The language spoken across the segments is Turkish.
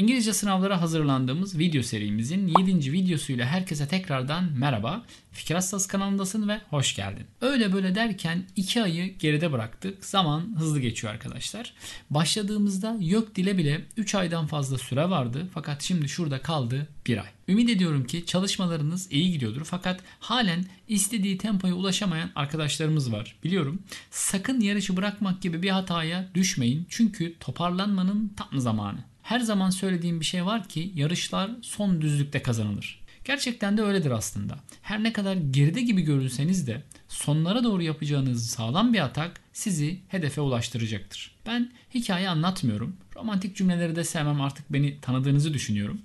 İngilizce sınavlara hazırlandığımız video serimizin 7. videosuyla herkese tekrardan merhaba. Fikir Hassas kanalındasın ve hoş geldin. Öyle böyle derken 2 ayı geride bıraktık. Zaman hızlı geçiyor arkadaşlar. Başladığımızda yok dile bile 3 aydan fazla süre vardı. Fakat şimdi şurada kaldı 1 ay. Ümit ediyorum ki çalışmalarınız iyi gidiyordur. Fakat halen istediği tempoya ulaşamayan arkadaşlarımız var. Biliyorum. Sakın yarışı bırakmak gibi bir hataya düşmeyin. Çünkü toparlanmanın tam zamanı her zaman söylediğim bir şey var ki yarışlar son düzlükte kazanılır. Gerçekten de öyledir aslında. Her ne kadar geride gibi görünseniz de sonlara doğru yapacağınız sağlam bir atak sizi hedefe ulaştıracaktır. Ben hikaye anlatmıyorum. Romantik cümleleri de sevmem artık beni tanıdığınızı düşünüyorum.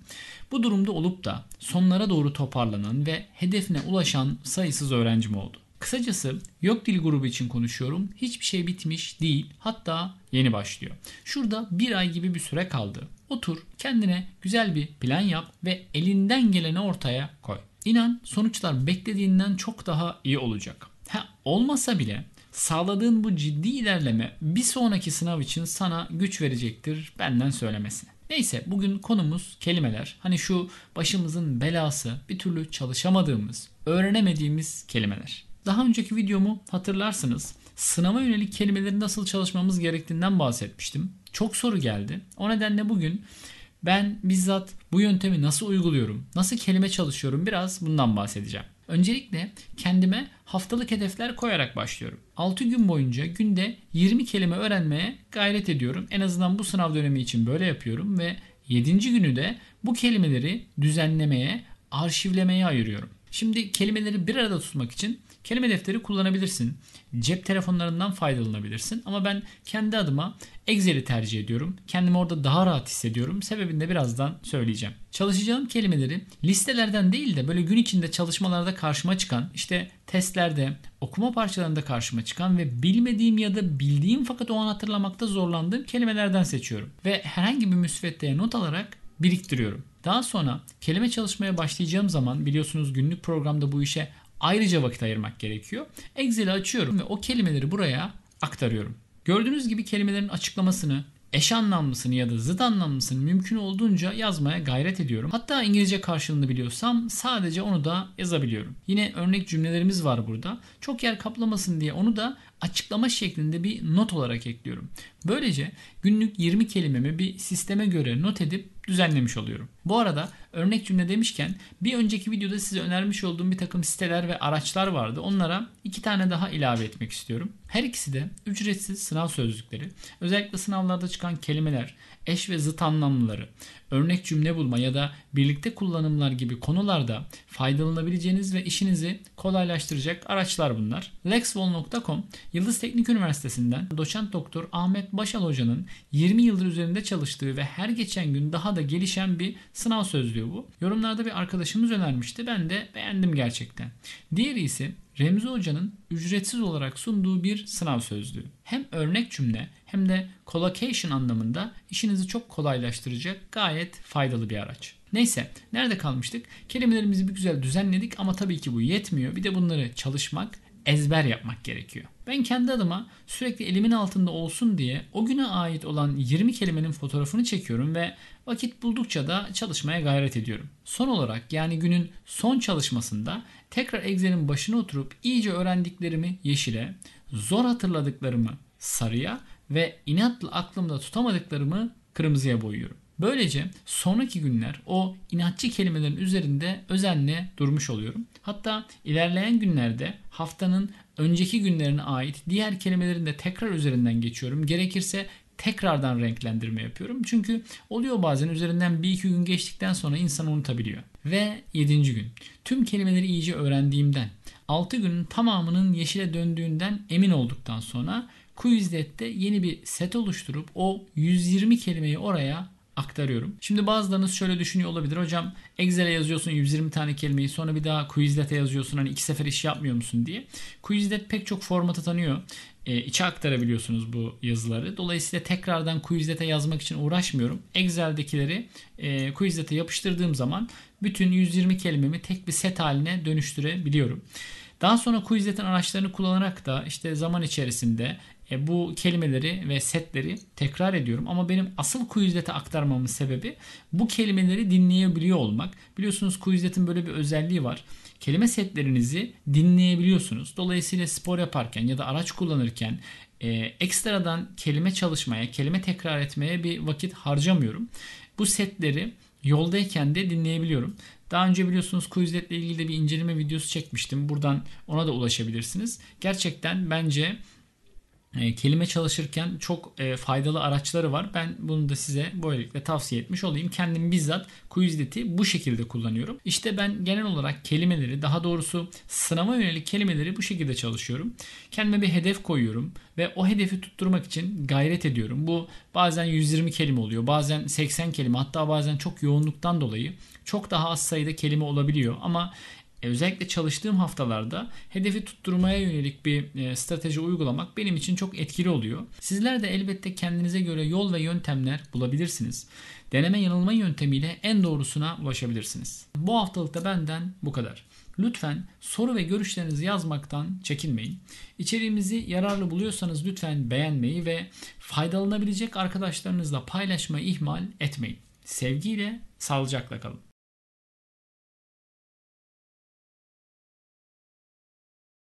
Bu durumda olup da sonlara doğru toparlanan ve hedefine ulaşan sayısız öğrencim oldu. Kısacası yok dil grubu için konuşuyorum. Hiçbir şey bitmiş değil. Hatta yeni başlıyor. Şurada bir ay gibi bir süre kaldı. Otur kendine güzel bir plan yap ve elinden geleni ortaya koy. İnan sonuçlar beklediğinden çok daha iyi olacak. Ha olmasa bile sağladığın bu ciddi ilerleme bir sonraki sınav için sana güç verecektir benden söylemesine. Neyse bugün konumuz kelimeler. Hani şu başımızın belası, bir türlü çalışamadığımız, öğrenemediğimiz kelimeler. Daha önceki videomu hatırlarsınız. Sınava yönelik kelimelerin nasıl çalışmamız gerektiğinden bahsetmiştim. Çok soru geldi. O nedenle bugün ben bizzat bu yöntemi nasıl uyguluyorum, nasıl kelime çalışıyorum biraz bundan bahsedeceğim. Öncelikle kendime haftalık hedefler koyarak başlıyorum. 6 gün boyunca günde 20 kelime öğrenmeye gayret ediyorum. En azından bu sınav dönemi için böyle yapıyorum ve 7. günü de bu kelimeleri düzenlemeye, arşivlemeye ayırıyorum. Şimdi kelimeleri bir arada tutmak için kelime defteri kullanabilirsin. Cep telefonlarından faydalanabilirsin. Ama ben kendi adıma Excel'i tercih ediyorum. Kendimi orada daha rahat hissediyorum. Sebebini de birazdan söyleyeceğim. Çalışacağım kelimeleri listelerden değil de böyle gün içinde çalışmalarda karşıma çıkan, işte testlerde, okuma parçalarında karşıma çıkan ve bilmediğim ya da bildiğim fakat o an hatırlamakta zorlandığım kelimelerden seçiyorum. Ve herhangi bir müsveddeye not alarak biriktiriyorum. Daha sonra kelime çalışmaya başlayacağım zaman biliyorsunuz günlük programda bu işe ayrıca vakit ayırmak gerekiyor. Excel'i açıyorum ve o kelimeleri buraya aktarıyorum. Gördüğünüz gibi kelimelerin açıklamasını, eş anlamlısını ya da zıt anlamlısını mümkün olduğunca yazmaya gayret ediyorum. Hatta İngilizce karşılığını biliyorsam sadece onu da yazabiliyorum. Yine örnek cümlelerimiz var burada. Çok yer kaplamasın diye onu da açıklama şeklinde bir not olarak ekliyorum. Böylece günlük 20 kelimemi bir sisteme göre not edip düzenlemiş oluyorum. Bu arada örnek cümle demişken bir önceki videoda size önermiş olduğum bir takım siteler ve araçlar vardı. Onlara iki tane daha ilave etmek istiyorum. Her ikisi de ücretsiz sınav sözlükleri. Özellikle sınavlarda çıkan kelimeler, eş ve zıt anlamları, örnek cümle bulma ya da birlikte kullanımlar gibi konularda faydalanabileceğiniz ve işinizi kolaylaştıracak araçlar bunlar. Lexvol.com Yıldız Teknik Üniversitesi'nden doçent doktor Ahmet Başal Hoca'nın 20 yıldır üzerinde çalıştığı ve her geçen gün daha da gelişen bir sınav sözlüğü bu. Yorumlarda bir arkadaşımız önermişti. Ben de beğendim gerçekten. Diğeri ise Remzi Hoca'nın ücretsiz olarak sunduğu bir sınav sözlüğü. Hem örnek cümle hem de collocation anlamında işinizi çok kolaylaştıracak gayet faydalı bir araç. Neyse nerede kalmıştık? Kelimelerimizi bir güzel düzenledik ama tabii ki bu yetmiyor. Bir de bunları çalışmak ezber yapmak gerekiyor. Ben kendi adıma sürekli elimin altında olsun diye o güne ait olan 20 kelimenin fotoğrafını çekiyorum ve vakit buldukça da çalışmaya gayret ediyorum. Son olarak yani günün son çalışmasında tekrar Excel'in başına oturup iyice öğrendiklerimi yeşile, zor hatırladıklarımı sarıya ve inatla aklımda tutamadıklarımı kırmızıya boyuyorum. Böylece sonraki günler o inatçı kelimelerin üzerinde özenle durmuş oluyorum. Hatta ilerleyen günlerde haftanın önceki günlerine ait diğer kelimelerin de tekrar üzerinden geçiyorum. Gerekirse tekrardan renklendirme yapıyorum. Çünkü oluyor bazen üzerinden bir iki gün geçtikten sonra insan unutabiliyor. Ve yedinci gün. Tüm kelimeleri iyice öğrendiğimden, altı günün tamamının yeşile döndüğünden emin olduktan sonra Quizlet'te yeni bir set oluşturup o 120 kelimeyi oraya aktarıyorum. Şimdi bazılarınız şöyle düşünüyor olabilir. Hocam Excel'e yazıyorsun 120 tane kelimeyi sonra bir daha Quizlet'e yazıyorsun hani iki sefer iş yapmıyor musun diye. Quizlet pek çok formatı tanıyor. E, içe aktarabiliyorsunuz bu yazıları. Dolayısıyla tekrardan Quizlet'e yazmak için uğraşmıyorum. Excel'dekileri e, Quizlet'e yapıştırdığım zaman bütün 120 kelimemi tek bir set haline dönüştürebiliyorum. Daha sonra Quizlet'in araçlarını kullanarak da işte zaman içerisinde e, bu kelimeleri ve setleri tekrar ediyorum ama benim asıl Quizlet'e aktarmamın sebebi bu kelimeleri dinleyebiliyor olmak. Biliyorsunuz Quizlet'in böyle bir özelliği var. Kelime setlerinizi dinleyebiliyorsunuz. Dolayısıyla spor yaparken ya da araç kullanırken e, ekstradan kelime çalışmaya, kelime tekrar etmeye bir vakit harcamıyorum. Bu setleri yoldayken de dinleyebiliyorum. Daha önce biliyorsunuz Quizlet ile ilgili de bir inceleme videosu çekmiştim. Buradan ona da ulaşabilirsiniz. Gerçekten bence e, kelime çalışırken çok e, faydalı araçları var. Ben bunu da size böylelikle tavsiye etmiş olayım. Kendim bizzat Quizlet'i bu şekilde kullanıyorum. İşte ben genel olarak kelimeleri daha doğrusu sınava yönelik kelimeleri bu şekilde çalışıyorum. Kendime bir hedef koyuyorum ve o hedefi tutturmak için gayret ediyorum. Bu bazen 120 kelime oluyor, bazen 80 kelime hatta bazen çok yoğunluktan dolayı çok daha az sayıda kelime olabiliyor. Ama e, özellikle çalıştığım haftalarda hedefi tutturmaya yönelik bir e, strateji uygulamak benim için çok etkili oluyor. Sizler de elbette kendinize göre yol ve yöntemler bulabilirsiniz. Deneme yanılma yöntemiyle en doğrusuna ulaşabilirsiniz. Bu haftalıkta benden bu kadar. Lütfen soru ve görüşlerinizi yazmaktan çekinmeyin. İçeriğimizi yararlı buluyorsanız lütfen beğenmeyi ve faydalanabilecek arkadaşlarınızla paylaşmayı ihmal etmeyin. Sevgiyle, sağlıcakla kalın.